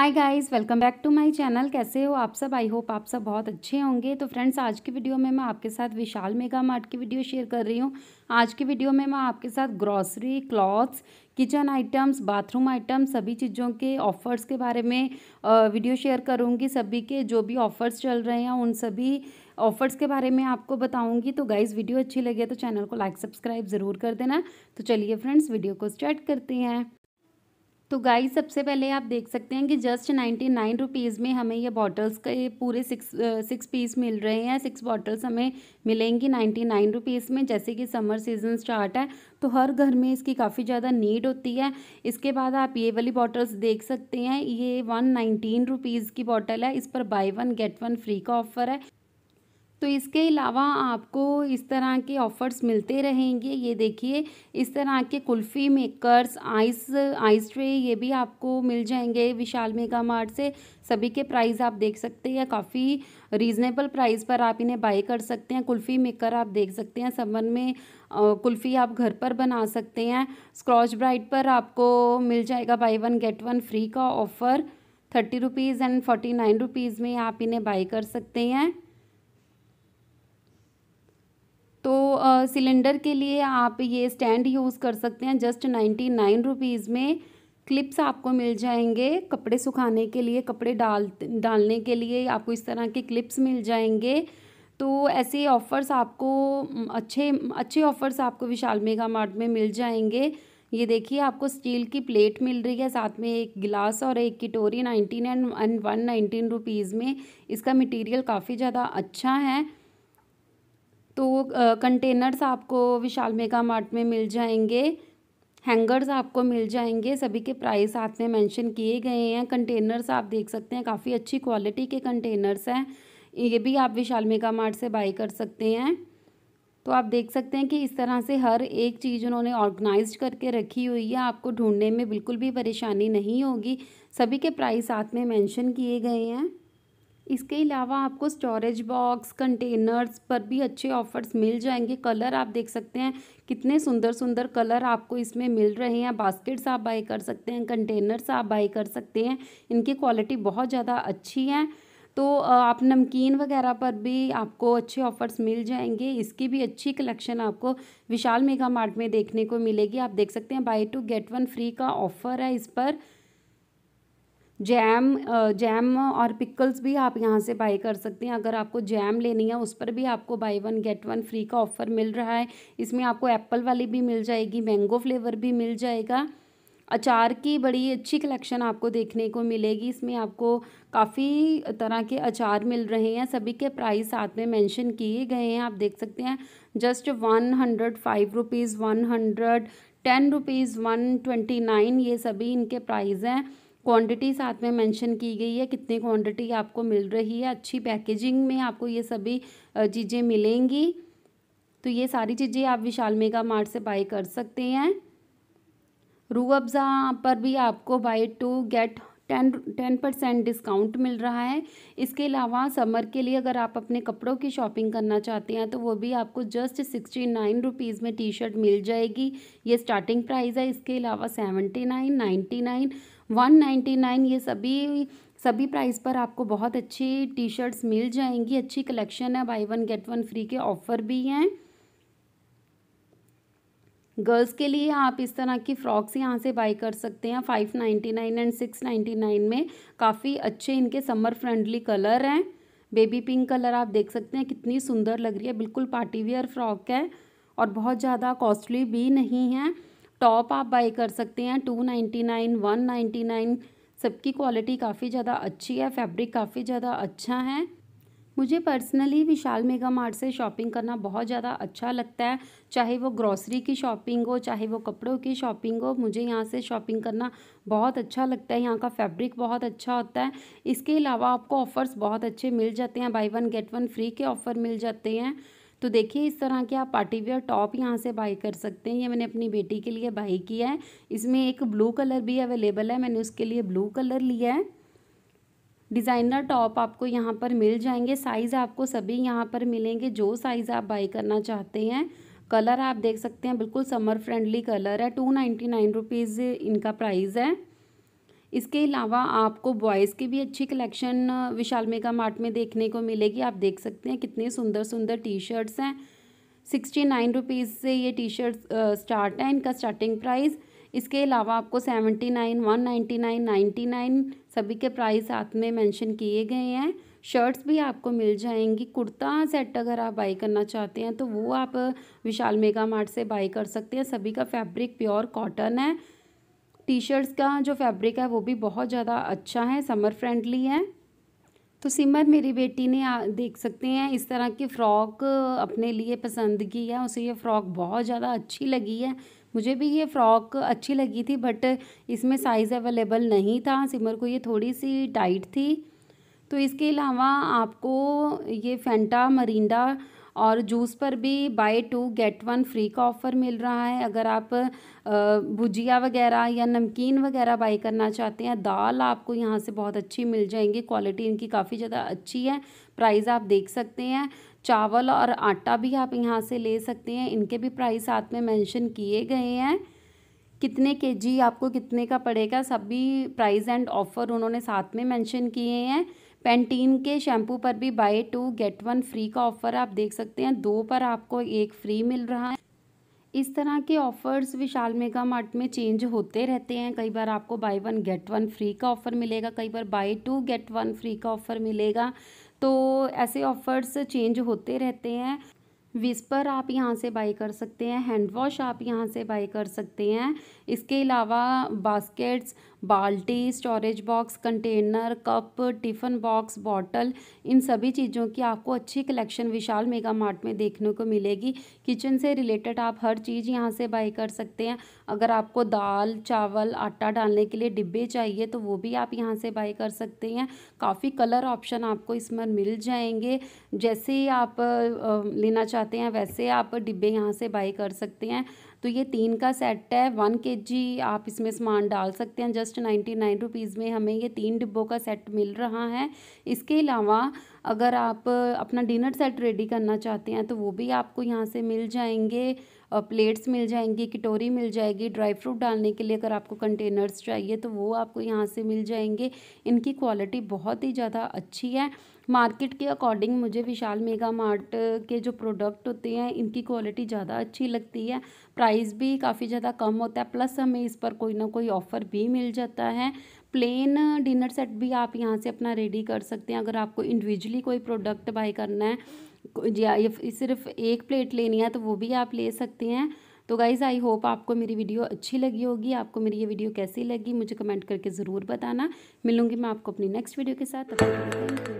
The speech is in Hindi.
hi guys welcome back to my channel कैसे हो आप सब आई होप आप सब बहुत अच्छे होंगे तो फ्रेंड्स आज की वीडियो में मैं आपके साथ विशाल मेगा मार्ट की वीडियो शेयर कर रही हूँ आज की वीडियो में मैं आपके साथ grocery clothes kitchen items bathroom items सभी चीज़ों के ऑफ़र्स के बारे में वीडियो शेयर करूँगी सभी के जो भी ऑफ़र्स चल रहे हैं उन सभी ऑफ़र्स के बारे में आपको बताऊँगी तो गाइज़ वीडियो अच्छी लगे तो चैनल को लाइक सब्सक्राइब ज़रूर कर देना तो चलिए फ्रेंड्स वीडियो को स्टार्ट करते हैं तो गाय सबसे पहले आप देख सकते हैं कि जस्ट नाइन्टी नाइन रुपीज़ में हमें ये बॉटल्स का ये पूरे सिक्स सिक्स पीस मिल रहे हैं सिक्स बॉटल्स हमें मिलेंगी नाइन्टी नाइन रुपीज़ में जैसे कि समर सीज़न स्टार्ट है तो हर घर में इसकी काफ़ी ज़्यादा नीड होती है इसके बाद आप ये वाली बॉटल्स देख सकते हैं ये वन नाइनटीन रुपीज़ की बॉटल है इस पर buy one get one free का ऑफर है तो इसके अलावा आपको इस तरह के ऑफ़र्स मिलते रहेंगे ये देखिए इस तरह के kulfi makers ice ice tray ये भी आपको मिल जाएंगे विशाल मेगा मार्ट से सभी के प्राइस आप देख सकते हैं काफ़ी रीज़नेबल प्राइस पर आप इन्हें बाई कर सकते हैं कुल्फ़ी मेकर आप देख सकते हैं समर में कुल्फ़ी आप घर पर बना सकते हैं स्क्रॉच ब्राइट पर आपको मिल जाएगा buy one get one free का offer thirty rupees and forty nine rupees में आप इन्हें बाई कर सकते हैं तो सिलेंडर के लिए आप ये स्टैंड यूज़ कर सकते हैं जस्ट नाइन्टी नाइन रुपीज़ में क्लिप्स आपको मिल जाएंगे कपड़े सुखाने के लिए कपड़े डाल डालने के लिए आपको इस तरह के क्लिप्स मिल जाएंगे तो ऐसे ऑफ़र्स आपको अच्छे अच्छे ऑफ़र्स आपको विशाल मेगा मार्ट में मिल जाएंगे ये देखिए आपको स्टील की प्लेट मिल रही है साथ में एक गिलास और एक किटोरी nineteen and one nineteen rupees में इसका मटेरियल काफ़ी ज़्यादा अच्छा है तो वो कंटेनर्स आपको विशाल मेगा मार्ट में मिल जाएंगे हैंगर्स आपको मिल जाएंगे सभी के प्राइस साथ में मेंशन किए गए हैं कंटेनर्स आप देख सकते हैं काफ़ी अच्छी क्वालिटी के कंटेनर्स हैं ये भी आप विशाल मेगा मार्ट से बाई कर सकते हैं तो आप देख सकते हैं कि इस तरह से हर एक चीज़ उन्होंने ऑर्गेनाइज करके रखी हुई है आपको ढूंढने में बिल्कुल भी परेशानी नहीं होगी सभी के प्राइस साथ में मेंशन किए गए हैं इसके अलावा आपको स्टोरेज बॉक्स कंटेनर्स पर भी अच्छे ऑफर्स मिल जाएंगे कलर आप देख सकते हैं कितने सुंदर सुंदर कलर आपको इसमें मिल रहे हैं बास्केट्स आप बाई कर सकते हैं कंटेनर्स आप बाई कर सकते हैं इनकी क्वालिटी बहुत ज़्यादा अच्छी है तो आप नमकीन वगैरह पर भी आपको अच्छे ऑफ़र्स मिल जाएंगे इसकी भी अच्छी कलेक्शन आपको विशाल मेगा मार्ट में देखने को मिलेगी आप देख सकते हैं buy two get one free का ऑफ़र है इस पर जैम जैम और पिकल्स भी आप यहाँ से बाई कर सकते हैं अगर आपको जैम लेनी है उस पर भी आपको buy one get one free का ऑफ़र मिल रहा है इसमें आपको एप्पल वाली भी मिल जाएगी मैंगो फ्लेवर भी मिल जाएगा अचार की बड़ी अच्छी कलेक्शन आपको देखने को मिलेगी इसमें आपको काफ़ी तरह के अचार मिल रहे हैं सभी के प्राइस साथ में मेंशन किए गए हैं आप देख सकते हैं just one hundred five rupees one hundred ten rupees one twenty nine ये सभी इनके प्राइस हैं क्वांटिटी साथ में मेंशन की गई है कितनी क्वांटिटी आपको मिल रही है अच्छी पैकेजिंग में आपको ये सभी चीज़ें मिलेंगी तो ये सारी चीज़ें आप विशाल मेगा मार्ट से बाई कर सकते हैं रू अफज़ा पर भी आपको buy two get ten ten percent discount मिल रहा है इसके अलावा समर के लिए अगर आप अपने कपड़ों की शॉपिंग करना चाहते हैं तो वो भी आपको जस्ट सिक्सटी नाइन रुपीज़ में टी शर्ट मिल जाएगी ये स्टार्टिंग प्राइस है इसके अलावा seventy nine ninety nine one ninety nine ये सभी सभी प्राइस पर आपको बहुत अच्छी टी शर्ट्स मिल जाएंगी अच्छी कलेक्शन है buy one get one free के ऑफ़र भी हैं गर्ल्स के लिए आप इस तरह की फ्रॉक्स यहाँ से बाई कर सकते हैं five ninety nine and six ninety nine में काफ़ी अच्छे इनके समर फ्रेंडली कलर हैं बेबी पिंक कलर आप देख सकते हैं कितनी सुंदर लग रही है बिल्कुल पार्टीवियर फ्रॉक है और बहुत ज़्यादा कॉस्टली भी नहीं है टॉप आप बाई कर सकते हैं two ninety nine one ninety nine सबकी क्वालिटी काफ़ी ज़्यादा अच्छी है फैब्रिक काफ़ी ज़्यादा अच्छा है मुझे पर्सनली विशाल मेगा मार्ट से शॉपिंग करना बहुत ज़्यादा अच्छा लगता है चाहे वो ग्रॉसरी की शॉपिंग हो चाहे वो कपड़ों की शॉपिंग हो मुझे यहाँ से शॉपिंग करना बहुत अच्छा लगता है यहाँ का फैब्रिक बहुत अच्छा होता है इसके अलावा आपको ऑफ़र्स बहुत अच्छे मिल जाते हैं buy one get one free के ऑफ़र मिल जाते हैं तो देखिए इस तरह के आप पार्टी वेयर टॉप यहाँ से बाई कर सकते हैं ये मैंने अपनी बेटी के लिए बाई किया है इसमें एक ब्लू कलर भी अवेलेबल है मैंने उसके लिए ब्लू कलर लिया है डिज़ाइनर टॉप आपको यहाँ पर मिल जाएंगे साइज़ आपको सभी यहाँ पर मिलेंगे जो साइज़ आप बाई करना चाहते हैं कलर आप देख सकते हैं बिल्कुल समर फ्रेंडली कलर है टू नाइन्टी नाइन रुपीज़ इनका प्राइस है इसके अलावा आपको बॉयज़ की भी अच्छी कलेक्शन विशाल मेगा मार्ट में देखने को मिलेगी आप देख सकते हैं कितने सुंदर सुंदर टी शर्ट्स हैं सिक्सटी नाइन रुपीज़ से ये टी शर्ट स्टार्ट हैं इनका स्टार्टिंग प्राइस इसके अलावा आपको seventy nine one ninety nine ninety nine सभी के प्राइस साथ में मेंशन किए गए हैं शर्ट्स भी आपको मिल जाएंगी कुर्ता सेट अगर आप बाई करना चाहते हैं तो वो आप विशाल मेगा मार्ट से बाई कर सकते हैं सभी का फैब्रिक प्योर कॉटन है टी शर्ट्स का जो फैब्रिक है वो भी बहुत ज़्यादा अच्छा है समर फ्रेंडली है तो सिमर मेरी बेटी ने देख सकते हैं इस तरह की फ़्रॉक अपने लिए पसंद की है उसे ये फ़्रॉक बहुत ज़्यादा अच्छी लगी है मुझे भी ये फ़्रॉक अच्छी लगी थी बट इसमें साइज़ अवेलेबल नहीं था सिमर को ये थोड़ी सी टाइट थी तो इसके अलावा आपको ये फेंटा मरिंडा और जूस पर भी buy two get one free का ऑफ़र मिल रहा है अगर आप भुजिया वगैरह या नमकीन वगैरह बाई करना चाहते हैं दाल आपको यहाँ से बहुत अच्छी मिल जाएंगी क्वालिटी इनकी काफ़ी ज़्यादा अच्छी है प्राइस आप देख सकते हैं चावल और आटा भी आप यहाँ से ले सकते हैं इनके भी प्राइस साथ में मैंशन किए गए हैं कितने के जी आपको कितने का पड़ेगा सभी प्राइस एंड ऑफ़र उन्होंने साथ में मेंशन किए हैं पेंटीन के शैम्पू पर भी buy two get one free का ऑफर आप देख सकते हैं दो पर आपको एक फ्री मिल रहा है इस तरह के ऑफर्स विशाल मेगा मार्ट में चेंज होते रहते हैं कई बार आपको buy one get one free का ऑफ़र मिलेगा कई बार buy two get one free का ऑफ़र मिलेगा तो ऐसे ऑफ़र्स चेंज होते रहते हैं विस्पर आप यहाँ से बाई कर सकते हैं हैंड वॉश आप यहाँ से बाई कर सकते हैं इसके अलावा बास्केट्स बाल्टी storage box container cup tiffin box bottle इन सभी चीज़ों की आपको अच्छी कलेक्शन विशाल मेगा मार्ट में देखने को मिलेगी किचन से रिलेटेड आप हर चीज़ यहाँ से बाई कर सकते हैं अगर आपको दाल चावल आटा डालने के लिए डिब्बे चाहिए तो वो भी आप यहाँ से बाई कर सकते हैं काफ़ी कलर ऑप्शन आपको इसमें मिल जाएंगे जैसे ही आप लेना चाह चाहते हैं वैसे आप डिब्बे यहाँ से बाई कर सकते हैं तो ये तीन का सेट है वन के जी आप इसमें सामान डाल सकते हैं जस्ट नाइन्टी नाइन रुपीज़ में हमें ये तीन डिब्बों का सेट मिल रहा है इसके अलावा अगर आप अपना डिनर सेट रेडी करना चाहते हैं तो वो भी आपको यहाँ से मिल जाएंगे प्लेट्स मिल जाएंगी कटोरी मिल जाएगी ड्राई फ्रूट डालने के लिए अगर आपको कंटेनर्स चाहिए तो वो आपको यहाँ से मिल जाएंगे इनकी क्वालिटी बहुत ही ज़्यादा अच्छी है मार्केट के अकॉर्डिंग मुझे विशाल मेगा मार्ट के जो प्रोडक्ट होते हैं इनकी क्वालिटी ज़्यादा अच्छी लगती है प्राइस भी काफ़ी ज़्यादा कम होता है प्लस हमें इस पर कोई ना कोई ऑफ़र भी मिल जाता है प्लेन डिनर सेट भी आप यहाँ से अपना रेडी कर सकते हैं अगर आपको इंडिविजुअली कोई प्रोडक्ट बाई करना है या सिर्फ एक प्लेट लेनी है तो वो भी आप ले सकते हैं तो गाइज़ आई होप आपको मेरी वीडियो अच्छी लगी होगी आपको मेरी ये वीडियो कैसी लगी मुझे कमेंट करके ज़रूर बताना मिलूंगी मैं आपको अपनी नेक्स्ट वीडियो के साथ